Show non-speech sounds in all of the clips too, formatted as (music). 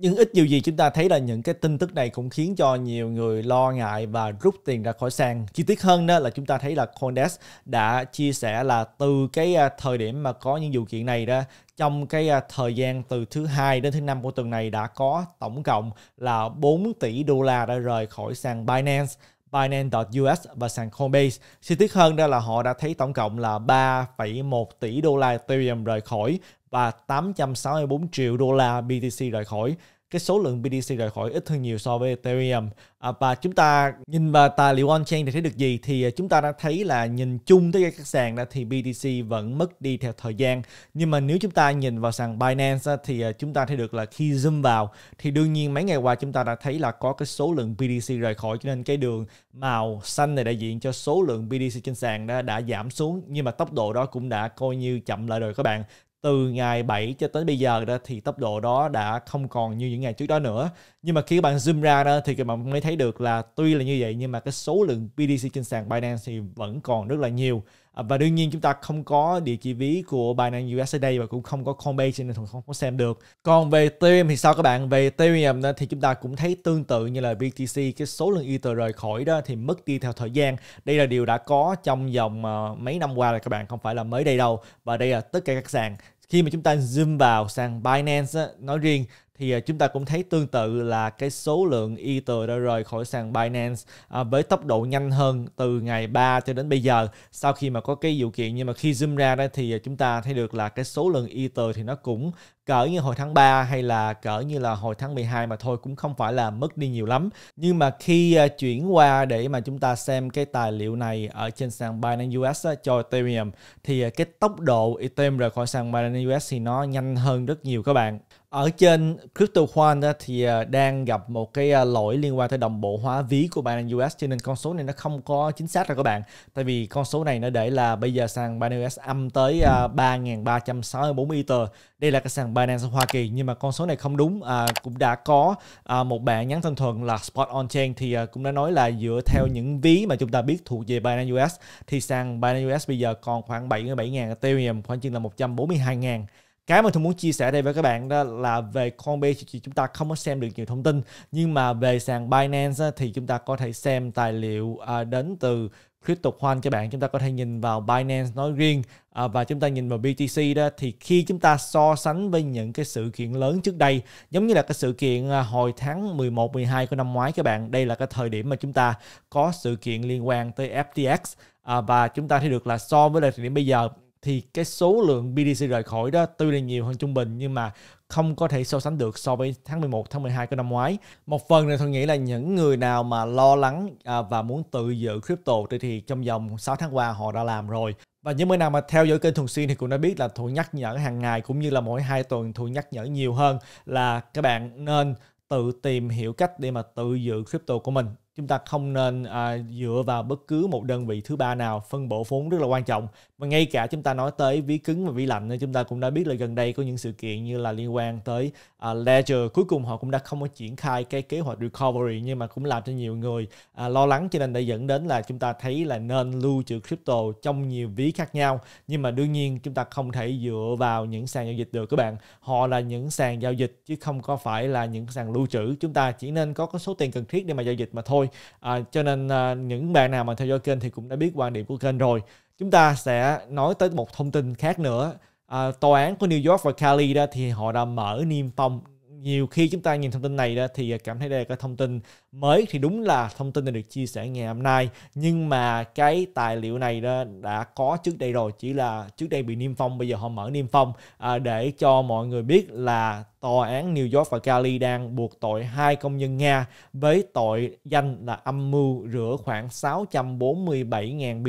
nhưng ít nhiều gì chúng ta thấy là những cái tin tức này cũng khiến cho nhiều người lo ngại và rút tiền ra khỏi sàn. Chi tiết hơn đó là chúng ta thấy là Coindesk đã chia sẻ là từ cái à, thời điểm mà có những vụ kiện này đó trong cái à, thời gian từ thứ hai đến thứ năm của tuần này đã có tổng cộng là 4 tỷ đô la đã rời khỏi sàn Binance Binance.us và sàn Coinbase. Chi tiết hơn ra là họ đã thấy tổng cộng là 3,1 tỷ đô la Ethereum rời khỏi và 864 triệu đô la BTC rời khỏi cái số lượng BTC rời khỏi ít hơn nhiều so với Ethereum à, và chúng ta nhìn vào tài liệu on-chain để thấy được gì thì à, chúng ta đã thấy là nhìn chung tới các sàn đó thì BTC vẫn mất đi theo thời gian nhưng mà nếu chúng ta nhìn vào sàn Binance thì à, chúng ta thấy được là khi zoom vào thì đương nhiên mấy ngày qua chúng ta đã thấy là có cái số lượng BTC rời khỏi cho nên cái đường màu xanh này đại diện cho số lượng BTC trên sàn đã, đã giảm xuống nhưng mà tốc độ đó cũng đã coi như chậm lại rồi các bạn từ ngày 7 cho tới bây giờ đó thì tốc độ đó đã không còn như những ngày trước đó nữa. Nhưng mà khi các bạn zoom ra đó thì các bạn mới thấy được là tuy là như vậy nhưng mà cái số lượng BTC trên sàn Binance thì vẫn còn rất là nhiều À, và đương nhiên chúng ta không có địa chỉ ví của Binance USD và cũng không có Coinbase nên không có xem được còn về Ethereum thì sao các bạn về Ethereum thì chúng ta cũng thấy tương tự như là BTC cái số lượng Ether rời khỏi đó thì mất đi theo thời gian đây là điều đã có trong vòng ờ, mấy năm qua là các bạn không phải là mới đây đâu và đây là tất cả các sàn khi mà chúng ta zoom vào sàn Binance nói riêng thì à, chúng ta cũng thấy tương tự là cái số lượng Ether đã rời khỏi sàn Binance à, với tốc độ nhanh hơn từ ngày 3 cho đến bây giờ sau khi mà có cái vụ kiện nhưng mà khi zoom ra đó thì à, chúng ta thấy được là cái số lượng Ether thì nó cũng cỡ như hồi tháng 3 hay là cỡ như là hồi tháng 12 mà thôi cũng không phải là mất đi nhiều lắm. Nhưng mà khi à, chuyển qua để mà chúng ta xem cái tài liệu này ở trên sàn Binance US cho Ethereum thì cái tốc độ Ethereum rời khỏi sàn Binance US thì nó nhanh hơn rất nhiều các bạn ở trên crypto One thì à, đang gặp một cái à, lỗi liên quan tới đồng bộ hóa ví của Binance US cho nên con số này nó không có chính xác rồi các bạn tại vì con số này nó để là bây giờ sàn Binance US âm tới 3.364 à, Ether đây là cái sàn Binance Hoa Kỳ nhưng mà con số này không đúng à, cũng đã có à, một bạn nhắn thân thuận là Spot on Chain thì à, cũng đã nói là dựa theo những ví mà chúng ta biết thuộc về Binance US thì sàn Binance US bây giờ còn khoảng 77.000 Ethereum khoảng chừng là 142.000 cái mà tôi muốn chia sẻ đây với các bạn đó là về Coinbase thì chúng ta không có xem được nhiều thông tin nhưng mà về sàn Binance thì chúng ta có thể xem tài liệu à, đến từ Crypto One các bạn chúng ta có thể nhìn vào Binance nói riêng à, và chúng ta nhìn vào BTC đó thì khi chúng ta so sánh với những cái sự kiện lớn trước đây giống như là cái sự kiện à, hồi tháng 11 12 của năm ngoái các bạn đây là cái thời điểm mà chúng ta có sự kiện liên quan tới FTX và chúng ta thấy được là so với lại thời điểm bây giờ thì cái số lượng BTC rời khỏi đó tuy là nhiều hơn trung bình nhưng mà không có thể so sánh được so với tháng 11, tháng 12 của năm ngoái. Một phần này tôi nghĩ là những người nào mà lo lắng à, và muốn tự giữ crypto thì, thì trong vòng 6 tháng qua họ đã làm rồi. Và những người nào mà theo dõi kênh thường xuyên thì cũng đã biết là Thuận nhắc nhở hàng ngày cũng như là mỗi hai tuần Thuận nhắc nhở nhiều hơn là các bạn nên tự tìm hiểu cách để mà tự giữ crypto của mình chúng ta không nên à, dựa vào bất cứ một đơn vị thứ ba nào phân bổ vốn rất là quan trọng mà ngay cả chúng ta nói tới ví cứng và ví lạnh chúng ta cũng đã biết là gần đây có những sự kiện như là liên quan tới à, Ledger cuối cùng họ cũng đã không có triển khai cái kế hoạch recovery nhưng mà cũng làm cho nhiều người à, lo lắng cho nên đã dẫn đến là chúng ta thấy là nên lưu trữ crypto trong nhiều ví khác nhau nhưng mà đương nhiên chúng ta không thể dựa vào những sàn giao dịch được các bạn họ là những sàn giao dịch chứ không có phải là những sàn lưu trữ chúng ta chỉ nên có cái số tiền cần thiết để mà giao dịch mà thôi à, cho nên à, những bạn nào mà theo dõi kênh thì cũng đã biết quan điểm của kênh rồi chúng ta sẽ nói tới một thông tin khác nữa à, tòa án của New York và Cali đó thì họ đã mở niêm phong nhiều khi chúng ta nhìn thông tin này đó thì à, cảm thấy đây là cái thông tin mới thì đúng là thông tin này được chia sẻ ngày hôm nay nhưng mà cái tài liệu này đó đã có trước đây rồi chỉ là trước đây bị niêm phong bây giờ họ mở niêm phong à, để cho mọi người biết là tòa án New York và Cali đang buộc tội hai công nhân Nga với tội danh là âm mưu rửa khoảng 647.000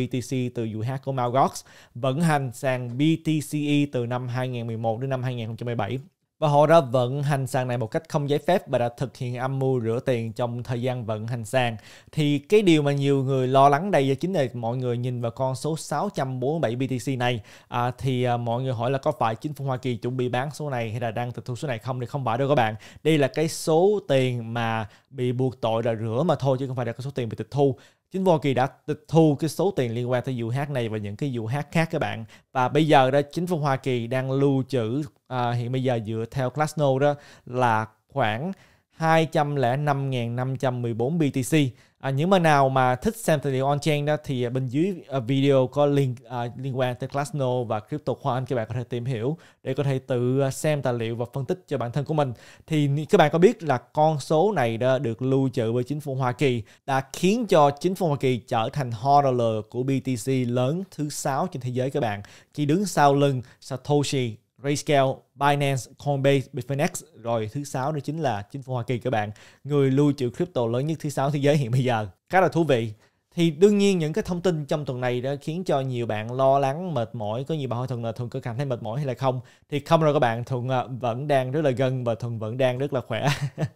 BTC từ vụ hack của Malgox vận hành sang BTCE từ năm 2011 đến năm 2017 và họ đã vận hành sàn này một cách không giấy phép và đã thực hiện âm mưu rửa tiền trong thời gian vận hành sàn. Thì cái điều mà nhiều người lo lắng đây chính là mọi người nhìn vào con số 647 BTC này à, thì à, mọi người hỏi là có phải chính phủ Hoa Kỳ chuẩn bị bán số này hay là đang tịch thu số này không thì không phải đâu các bạn. Đây là cái số tiền mà bị buộc tội là rửa mà thôi chứ không phải là cái số tiền bị tịch thu chính phủ Hoa Kỳ đã tịch thu cái số tiền liên quan tới vụ hát này và những cái vụ hát khác các bạn và bây giờ đó chính phủ Hoa Kỳ đang lưu trữ à, hiện bây giờ dựa theo Glassnode đó là khoảng 205.514 BTC. À, những mà nào mà thích xem tài liệu on-chain đó thì bên dưới à, video có link à, liên quan tới Glassnode và crypto CryptoCoin các bạn có thể tìm hiểu để có thể tự à, xem tài liệu và phân tích cho bản thân của mình. Thì các bạn có biết là con số này đã được lưu trữ bởi chính phủ Hoa Kỳ đã khiến cho chính phủ Hoa Kỳ trở thành hodler của BTC lớn thứ sáu trên thế giới các bạn, chỉ đứng sau lưng Satoshi Rayscale, Binance, Coinbase, Bitfinex rồi thứ sáu đó chính là chính phủ Hoa Kỳ các bạn người lưu trữ crypto lớn nhất thứ sáu thế giới hiện bây giờ khá là thú vị thì đương nhiên những cái thông tin trong tuần này đã khiến cho nhiều bạn lo lắng mệt mỏi có nhiều bạn hỏi thường là thường có cảm thấy mệt mỏi hay là không thì không rồi các bạn thường à, vẫn đang rất là gần và thường vẫn đang rất là khỏe (laughs)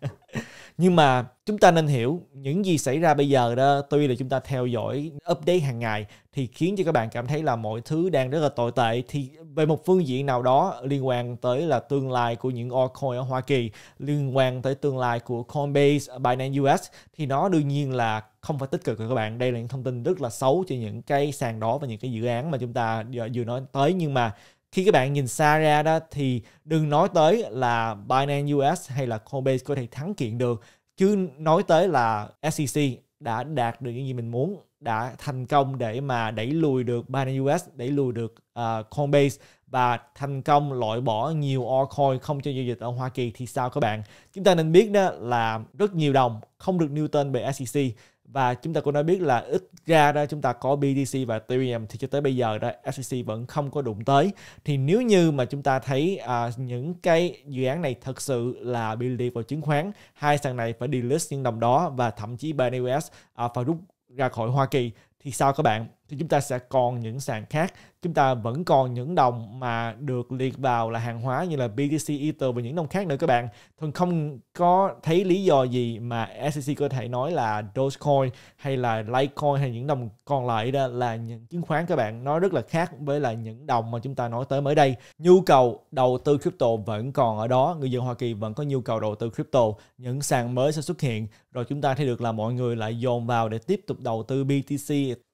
nhưng mà chúng ta nên hiểu những gì xảy ra bây giờ đó tuy là chúng ta theo dõi update hàng ngày thì khiến cho các bạn cảm thấy là mọi thứ đang rất là tồi tệ thì về một phương diện nào đó liên quan tới là tương lai của những altcoin ở Hoa Kỳ liên quan tới tương lai của Coinbase, Binance US thì nó đương nhiên là không phải tích cực rồi các bạn đây là những thông tin rất là xấu cho những cái sàn đó và những cái dự án mà chúng ta vừa nói tới nhưng mà khi các bạn nhìn xa ra đó thì đừng nói tới là Binance US hay là Coinbase có thể thắng kiện được chứ nói tới là SEC đã đạt được những gì mình muốn đã thành công để mà đẩy lùi được Binance US, đẩy lùi được uh, Coinbase và thành công loại bỏ nhiều altcoin không cho giao dịch ở Hoa Kỳ thì sao các bạn? Chúng ta nên biết đó là rất nhiều đồng không được Newton bởi SEC và chúng ta cũng đã biết là ít ra đó chúng ta có BTC và Ethereum thì cho tới bây giờ đó SEC vẫn không có đụng tới thì nếu như mà chúng ta thấy à, những cái dự án này thật sự là bị liệt vào chứng khoán hai sàn này phải delist những đồng đó và thậm chí BNUS à, phải rút ra khỏi Hoa Kỳ thì sao các bạn thì chúng ta sẽ còn những sàn khác chúng ta vẫn còn những đồng mà được liệt vào là hàng hóa như là BTC, Ether và những đồng khác nữa các bạn thường không có thấy lý do gì mà SEC có thể nói là Dogecoin hay là Litecoin hay những đồng còn lại đó là những chứng khoán các bạn nó rất là khác với là những đồng mà chúng ta nói tới mới đây nhu cầu đầu tư crypto vẫn còn ở đó người dân Hoa Kỳ vẫn có nhu cầu đầu tư crypto những sàn mới sẽ xuất hiện rồi chúng ta thấy được là mọi người lại dồn vào để tiếp tục đầu tư BTC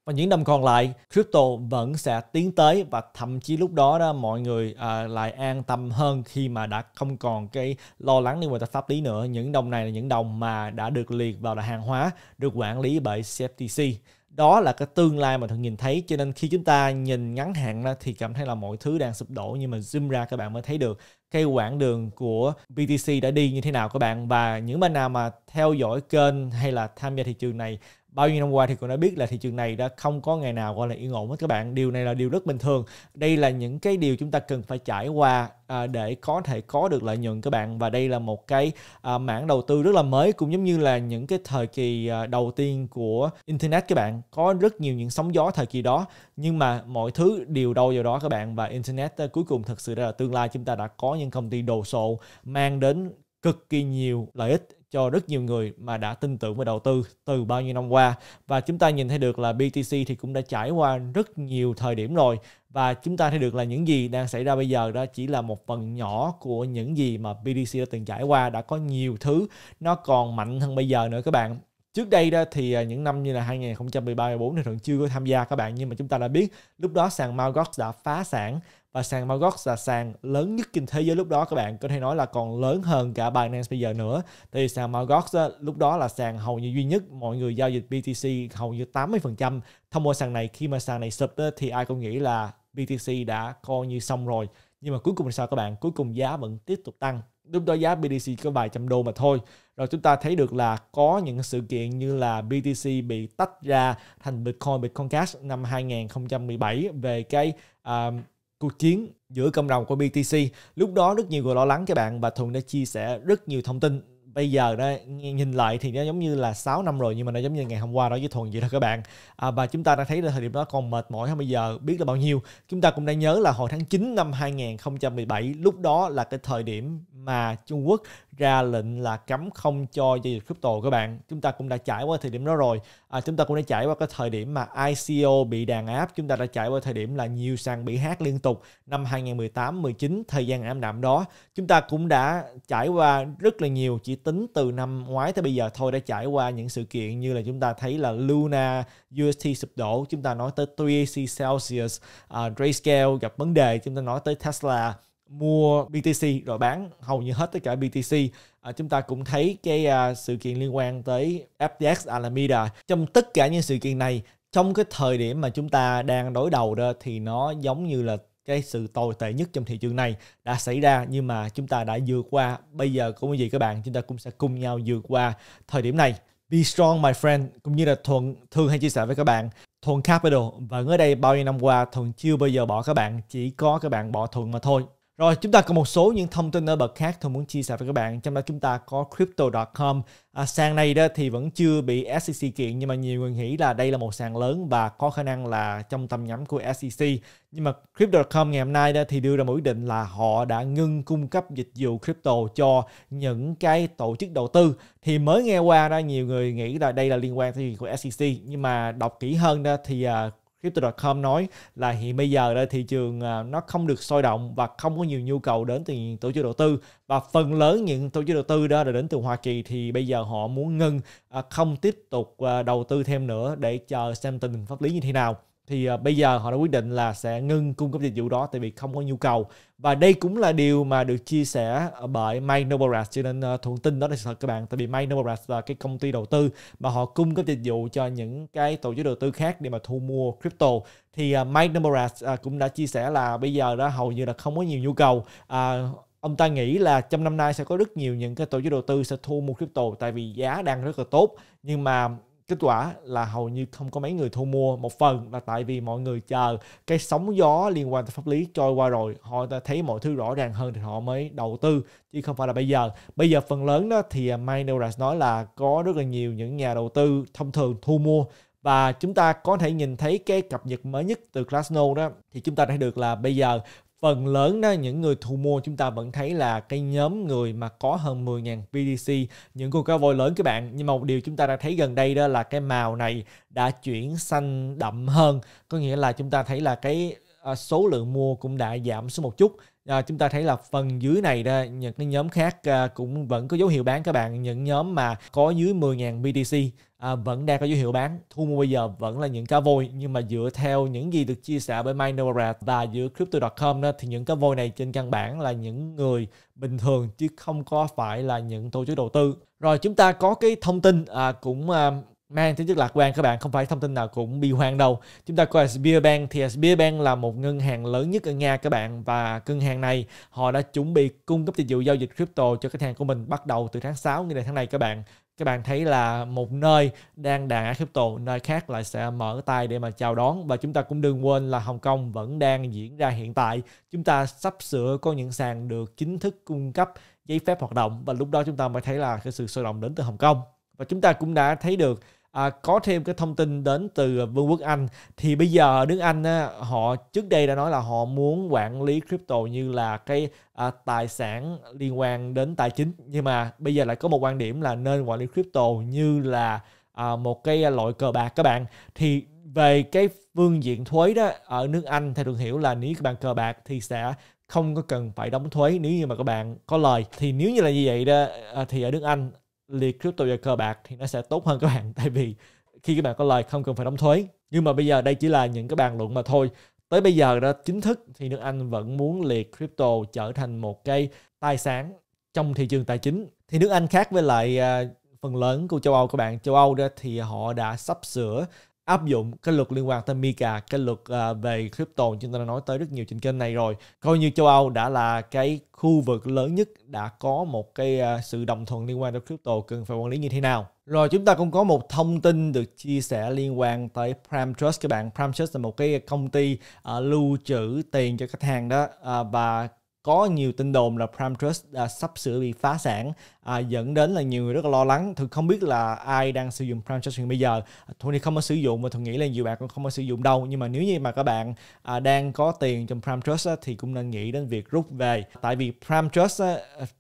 và những năm còn lại crypto vẫn sẽ tiến tới và thậm chí lúc đó đó mọi người à, lại an tâm hơn khi mà đã không còn cái lo lắng liên quan tới pháp lý nữa những đồng này là những đồng mà đã được liệt vào là hàng hóa được quản lý bởi CFTC đó là cái tương lai mà thường nhìn thấy cho nên khi chúng ta nhìn ngắn hạn ra thì cảm thấy là mọi thứ đang sụp đổ nhưng mà zoom ra các bạn mới thấy được cái quãng đường của BTC đã đi như thế nào các bạn và những bạn nào mà theo dõi kênh hay là tham gia thị trường này bao nhiêu năm qua thì cũng đã biết là thị trường này đã không có ngày nào gọi là yên ổn hết các bạn điều này là điều rất bình thường đây là những cái điều chúng ta cần phải trải qua à, để có thể có được lợi nhuận các bạn và đây là một cái à, mảng đầu tư rất là mới cũng giống như là những cái thời kỳ à, đầu tiên của internet các bạn có rất nhiều những sóng gió thời kỳ đó nhưng mà mọi thứ đều đâu vào đó các bạn và internet à, cuối cùng thật sự là tương lai chúng ta đã có những công ty đồ sộ mang đến cực kỳ nhiều lợi ích cho rất nhiều người mà đã tin tưởng và đầu tư từ bao nhiêu năm qua và chúng ta nhìn thấy được là BTC thì cũng đã trải qua rất nhiều thời điểm rồi và chúng ta thấy được là những gì đang xảy ra bây giờ đó chỉ là một phần nhỏ của những gì mà BTC đã từng trải qua đã có nhiều thứ nó còn mạnh hơn bây giờ nữa các bạn trước đây đó thì à, những năm như là 2013 2014 thì thường chưa có tham gia các bạn nhưng mà chúng ta đã biết lúc đó sàn Mt. đã phá sản và sàn Mt. là sàn lớn nhất trên thế giới lúc đó các bạn có thể nói là còn lớn hơn cả Binance bây giờ nữa thì sàn Mt. lúc đó là sàn hầu như duy nhất mọi người giao dịch BTC hầu như 80% thông qua sàn này khi mà sàn này sụp đó, thì ai cũng nghĩ là BTC đã coi như xong rồi nhưng mà cuối cùng là sao các bạn cuối cùng giá vẫn tiếp tục tăng lúc đó giá BTC có vài trăm đô mà thôi rồi chúng ta thấy được là có những sự kiện như là BTC bị tách ra thành Bitcoin Bitcoin Cash năm 2017 về cái uh, cuộc chiến giữa cộng đồng của BTC. Lúc đó rất nhiều người lo lắng các bạn và Thuận đã chia sẻ rất nhiều thông tin bây giờ đó nhìn lại thì nó giống như là 6 năm rồi nhưng mà nó giống như ngày hôm qua đó với thuần vậy thôi các bạn à, và chúng ta đã thấy là thời điểm đó còn mệt mỏi hơn bây giờ biết là bao nhiêu chúng ta cũng đang nhớ là hồi tháng 9 năm 2017 lúc đó là cái thời điểm mà Trung Quốc ra lệnh là cấm không cho giao dịch crypto các bạn chúng ta cũng đã trải qua thời điểm đó rồi à, chúng ta cũng đã trải qua cái thời điểm mà ICO bị đàn áp chúng ta đã trải qua thời điểm là nhiều sàn bị hát liên tục năm 2018 19 thời gian ảm đạm đó chúng ta cũng đã trải qua rất là nhiều chỉ tính từ năm ngoái tới bây giờ thôi đã trải qua những sự kiện như là chúng ta thấy là Luna UST sụp đổ, chúng ta nói tới 3AC Celsius, uh, Grayscale gặp vấn đề, chúng ta nói tới Tesla mua BTC rồi bán hầu như hết tất cả BTC. À, chúng ta cũng thấy cái à, sự kiện liên quan tới FTX Alameda. Trong tất cả những sự kiện này, trong cái thời điểm mà chúng ta đang đối đầu đó thì nó giống như là cái sự tồi tệ nhất trong thị trường này đã xảy ra nhưng mà chúng ta đã vượt qua bây giờ cũng như vậy các bạn chúng ta cũng sẽ cùng nhau vượt qua thời điểm này Be strong my friend cũng như là Thuận thường hay chia sẻ với các bạn Thuận Capital và ở đây bao nhiêu năm qua Thuận chưa bao giờ bỏ các bạn chỉ có các bạn bỏ Thuận mà thôi rồi chúng ta có một số những thông tin nổi bật khác tôi muốn chia sẻ với các bạn trong đó chúng ta có crypto.com à, sàn này đó thì vẫn chưa bị SEC kiện nhưng mà nhiều người nghĩ là đây là một sàn lớn và có khả năng là trong tầm nhắm của SEC nhưng mà crypto.com ngày hôm nay đó thì đưa ra một quyết định là họ đã ngưng cung cấp dịch vụ crypto cho những cái tổ chức đầu tư thì mới nghe qua đó nhiều người nghĩ là đây là liên quan tới việc của SEC nhưng mà đọc kỹ hơn đó thì uh, Crypto.com nói là hiện bây giờ là thị trường à, nó không được sôi động và không có nhiều nhu cầu đến từ những tổ chức đầu tư và phần lớn những tổ chức đầu tư đó là đến từ Hoa Kỳ thì bây giờ họ muốn ngưng à, không tiếp tục à, đầu tư thêm nữa để chờ xem tình hình pháp lý như thế nào thì uh, bây giờ họ đã quyết định là sẽ ngưng cung cấp dịch vụ đó tại vì không có nhu cầu và đây cũng là điều mà được chia sẻ à, bởi Mike Novogratz cho nên uh, à, thuận tin đó là thật các bạn tại vì Mike Novogratz là cái công ty đầu tư mà họ cung cấp dịch vụ cho những cái tổ chức đầu tư khác để mà thu mua crypto thì uh, Mike Novogratz uh, cũng đã chia sẻ là bây giờ đó hầu như là không có nhiều nhu cầu uh, ông ta nghĩ là trong năm nay sẽ có rất nhiều những cái tổ chức đầu tư sẽ thu mua crypto tại vì giá đang rất là tốt nhưng mà kết quả là hầu như không có mấy người thu mua một phần là tại vì mọi người chờ cái sóng gió liên quan tới pháp lý trôi qua rồi họ ta thấy mọi thứ rõ ràng hơn thì họ mới đầu tư chứ không phải là bây giờ bây giờ phần lớn đó thì à, Minoras nói là có rất là nhiều những nhà đầu tư thông thường thu mua và chúng ta có thể nhìn thấy cái cập nhật mới nhất từ Glassnode đó thì chúng ta thấy được là bây giờ phần lớn đó những người thu mua chúng ta vẫn thấy là cái nhóm người mà có hơn 10.000 BTC những con cá voi lớn các bạn nhưng mà một điều chúng ta đã thấy gần đây đó là cái màu này đã chuyển xanh đậm hơn có nghĩa là chúng ta thấy là cái à, số lượng mua cũng đã giảm xuống một chút à, chúng ta thấy là phần dưới này đó những cái nhóm khác à, cũng vẫn có dấu hiệu bán các bạn những nhóm mà có dưới 10.000 BTC à, vẫn đang có dấu hiệu bán thu mua bây giờ vẫn là những cá vôi nhưng mà dựa theo những gì được chia sẻ bởi Minora và giữa crypto.com đó thì những cá vôi này trên căn bản là những người bình thường chứ không có phải là những tổ chức đầu tư rồi chúng ta có cái thông tin à, cũng à, mang tính chất lạc quan các bạn không phải thông tin nào cũng bi hoang đâu chúng ta có Sberbank thì Sberbank là một ngân hàng lớn nhất ở Nga các bạn và ngân hàng này họ đã chuẩn bị cung cấp dịch vụ giao dịch crypto cho khách hàng của mình bắt đầu từ tháng 6 như là tháng này các bạn các bạn thấy là một nơi đang đà crypto nơi khác lại sẽ mở tay để mà chào đón và chúng ta cũng đừng quên là Hồng Kông vẫn đang diễn ra hiện tại chúng ta sắp sửa có những sàn được chính thức cung cấp giấy phép hoạt động và lúc đó chúng ta mới thấy là cái sự sôi động đến từ Hồng Kông và chúng ta cũng đã thấy được à, có thêm cái thông tin đến từ Vương quốc Anh thì bây giờ nước Anh á, họ trước đây đã nói là họ muốn quản lý crypto như là cái à, tài sản liên quan đến tài chính nhưng mà bây giờ lại có một quan điểm là nên quản lý crypto như là à, một cái loại cờ bạc các bạn thì về cái phương diện thuế đó ở nước Anh theo thường hiểu là nếu các bạn cờ bạc thì sẽ không có cần phải đóng thuế nếu như mà các bạn có lời thì nếu như là như vậy đó à, thì ở nước Anh liệt crypto và cờ bạc thì nó sẽ tốt hơn các bạn (laughs) tại vì khi các bạn có lời không cần phải đóng thuế nhưng mà bây giờ đây chỉ là những cái bàn luận mà thôi tới bây giờ đó chính thức thì nước Anh vẫn muốn liệt crypto trở thành một cái tài sản trong thị trường tài chính thì nước Anh khác với lại à, phần lớn của châu Âu các bạn châu Âu đó thì họ đã sắp sửa áp dụng cái luật liên quan tới Mika, cái luật uh, về crypto chúng ta đã nói tới rất nhiều trên kênh này rồi. Coi như châu Âu đã là cái khu vực lớn nhất đã có một cái uh, sự đồng thuận liên quan tới crypto cần phải quản lý như thế nào. Rồi chúng ta cũng có một thông tin được chia sẻ liên quan tới Prime Trust các bạn. Prime Trust là một cái công ty uh, lưu trữ tiền cho khách hàng đó uh, và có nhiều tin đồn là Prime Trust à, sắp sửa bị phá sản à, dẫn đến là nhiều người rất là lo lắng thường không biết là ai đang sử dụng Prime Trust hiện bây giờ thì không có sử dụng mà tôi nghĩ là nhiều bạn cũng không có sử dụng đâu nhưng mà nếu như mà các bạn à, đang có tiền trong Prime Trust á, thì cũng nên nghĩ đến việc rút về tại vì Prime Trust á,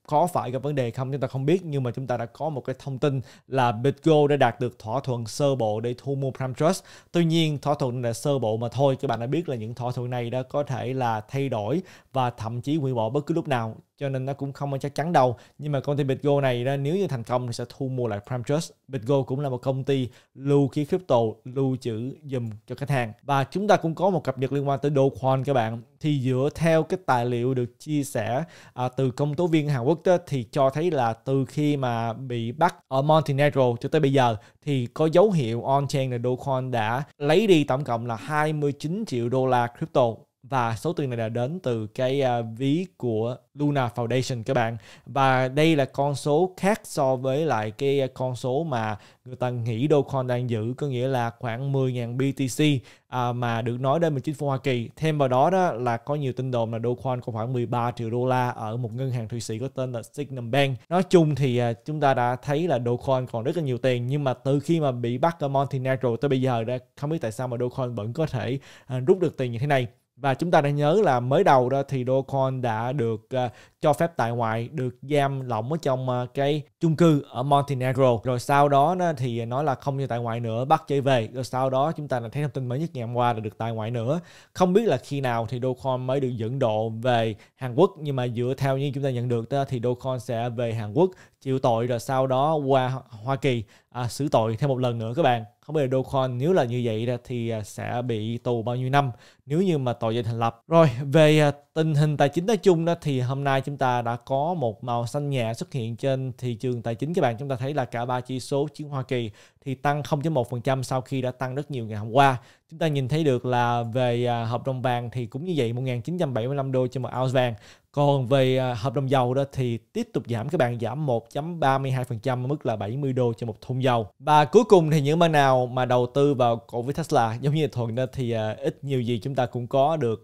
có phải gặp vấn đề không chúng ta không biết nhưng mà chúng ta đã có một cái thông tin là Bitgo đã đạt được thỏa thuận sơ bộ để thu mua Prime Trust tuy nhiên thỏa thuận là sơ bộ mà thôi các bạn đã biết là những thỏa thuận này đã có thể là thay đổi và thậm chí hủy bộ bất cứ lúc nào cho nên nó cũng không chắc chắn đâu nhưng mà công ty Bitgo này đó, nếu như thành công thì sẽ thu mua lại Prime Trust Bitgo cũng là một công ty lưu khí crypto lưu trữ dùm cho khách hàng và chúng ta cũng có một cập nhật liên quan tới Dogecoin các bạn thì dựa theo cái tài liệu được chia sẻ à, từ công tố viên Hàn Quốc đó, thì cho thấy là từ khi mà bị bắt ở Montenegro cho tới bây giờ thì có dấu hiệu on-chain là Dogecoin đã lấy đi tổng cộng là 29 triệu đô la crypto và số tiền này là đến từ cái uh, ví của Luna Foundation các bạn và đây là con số khác so với lại cái à, con số mà người ta nghĩ Dogecoin đang giữ có nghĩa là khoảng 10.000 BTC uh, mà được nói đến bởi chính phủ Hoa Kỳ thêm vào đó đó là có nhiều tin đồn là Dogecoin có khoảng 13 triệu đô la ở một ngân hàng Thụy Sĩ có tên là Signum Bank nói chung thì uh, chúng ta đã thấy là Dogecoin còn rất là nhiều tiền nhưng mà từ khi mà bị bắt ở Montenegro tới bây giờ đã không biết tại sao mà Dogecoin vẫn có thể uh, rút được tiền như thế này và chúng ta đã nhớ là mới đầu đó thì Dogecoin đã được uh, cho phép tại ngoại, được giam lỏng ở trong uh, cái chung cư ở Montenegro. Rồi sau đó nó thì nói là không cho tại ngoại nữa, bắt trở về. Rồi sau đó chúng ta đã thấy thông tin mới nhất ngày hôm qua là được tại ngoại nữa. Không biết là khi nào thì Dogecoin mới được dẫn độ về Hàn Quốc. Nhưng mà dựa theo như chúng ta nhận được đó, thì Dogecoin sẽ về Hàn Quốc chịu tội rồi sau đó qua Hoa Kỳ à, xử tội thêm một lần nữa các bạn không biết là Dogecoin nếu là như vậy thì à, sẽ bị tù bao nhiêu năm nếu như mà tội danh thành lập rồi về à, tình hình tài chính nói chung đó thì hôm nay chúng ta đã có một màu xanh nhẹ xuất hiện trên thị trường tài chính các bạn chúng ta thấy là cả ba chỉ số chứng Hoa Kỳ thì tăng 0.1% sau khi đã tăng rất nhiều ngày hôm qua. Chúng ta nhìn thấy được là về à, hợp đồng vàng thì cũng như vậy 1975 đô trên một ounce vàng. Còn về à, hợp đồng dầu đó thì tiếp tục giảm các bạn giảm 1.32% mức là 70 đô cho một thùng dầu. Và cuối cùng thì những bạn nào mà đầu tư vào cổ phiếu Tesla giống như Thuận đó thì à, ít nhiều gì chúng ta cũng có được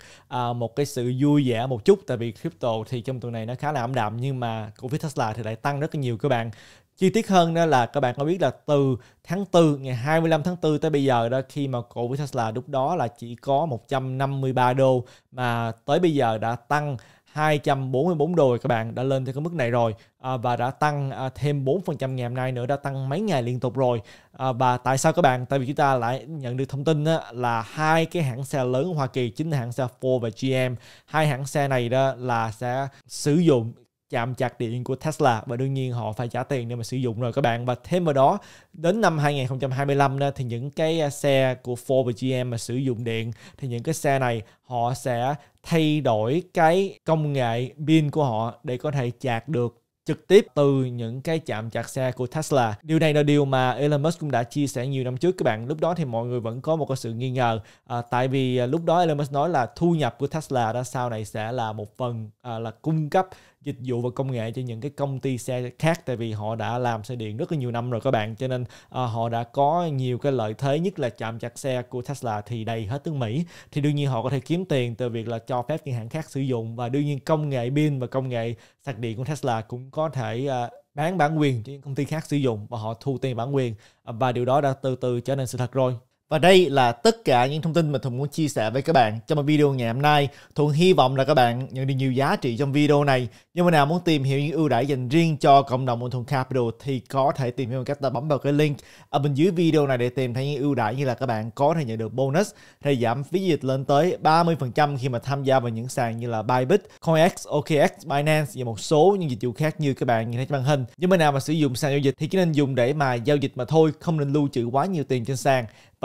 một cái sự vui vẻ một chút tại vì crypto thì trong tuần này nó khá là ảm đạm nhưng mà cổ phiếu Tesla thì lại tăng rất là nhiều các bạn chi tiết hơn đó là các bạn có biết là từ tháng 4 ngày 25 tháng 4 tới bây giờ đó khi mà cổ phiếu Tesla lúc đó là chỉ có 153 đô mà tới bây giờ đã tăng 244 đô rồi các bạn đã lên tới cái mức này rồi à, và đã tăng à, thêm 4% ngày hôm nay nữa đã tăng mấy ngày liên tục rồi à, và tại sao các bạn tại vì chúng ta lại nhận được thông tin là hai cái hãng xe lớn của Hoa Kỳ chính là hãng xe Ford và GM hai hãng xe này đó là sẽ sử dụng chạm chặt điện của Tesla và đương nhiên họ phải trả tiền để mà sử dụng rồi các bạn và thêm vào đó đến năm 2025 đó, thì những cái à, xe của Ford và GM mà sử dụng điện thì những cái xe này họ sẽ thay đổi cái công nghệ pin của họ để có thể chạc được trực tiếp từ những cái chạm chặt xe của Tesla. Điều này là điều mà Elon Musk cũng đã chia sẻ nhiều năm trước các bạn. Lúc đó thì mọi người vẫn có một cái sự nghi ngờ à, tại vì à, lúc đó Elon Musk nói là thu nhập của Tesla đó sau này sẽ là một phần à, là cung cấp dịch vụ và công nghệ cho những cái công ty xe khác tại vì họ đã làm xe điện rất là nhiều năm rồi các bạn cho nên uh, họ đã có nhiều cái lợi thế nhất là chạm chặt xe của Tesla thì đầy hết tướng Mỹ thì đương nhiên họ có thể kiếm tiền từ việc là cho phép những hãng khác sử dụng và đương nhiên công nghệ pin và công nghệ sạc điện của Tesla cũng có thể uh, bán bản quyền cho những công ty khác sử dụng và họ thu tiền bản quyền và điều đó đã từ từ trở nên sự thật rồi và đây là tất cả những thông tin mà Thuận muốn chia sẻ với các bạn trong một video ngày hôm nay. Thuận hy vọng là các bạn nhận được nhiều giá trị trong video này. Nhưng mà nào muốn tìm hiểu những ưu đãi dành riêng cho cộng đồng của Thuận Capital thì có thể tìm hiểu cách ta bấm vào cái link ở bên dưới video này để tìm thấy những ưu đãi như là các bạn có thể nhận được bonus hay giảm phí dịch lên tới 30% khi mà tham gia vào những sàn như là Bybit, CoinX, OKX, Binance và một số những dịch vụ khác như các bạn nhìn thấy trên màn hình. Nhưng mà nào mà sử dụng sàn giao dịch thì chỉ nên dùng để mà giao dịch mà thôi, không nên lưu trữ quá nhiều tiền trên sàn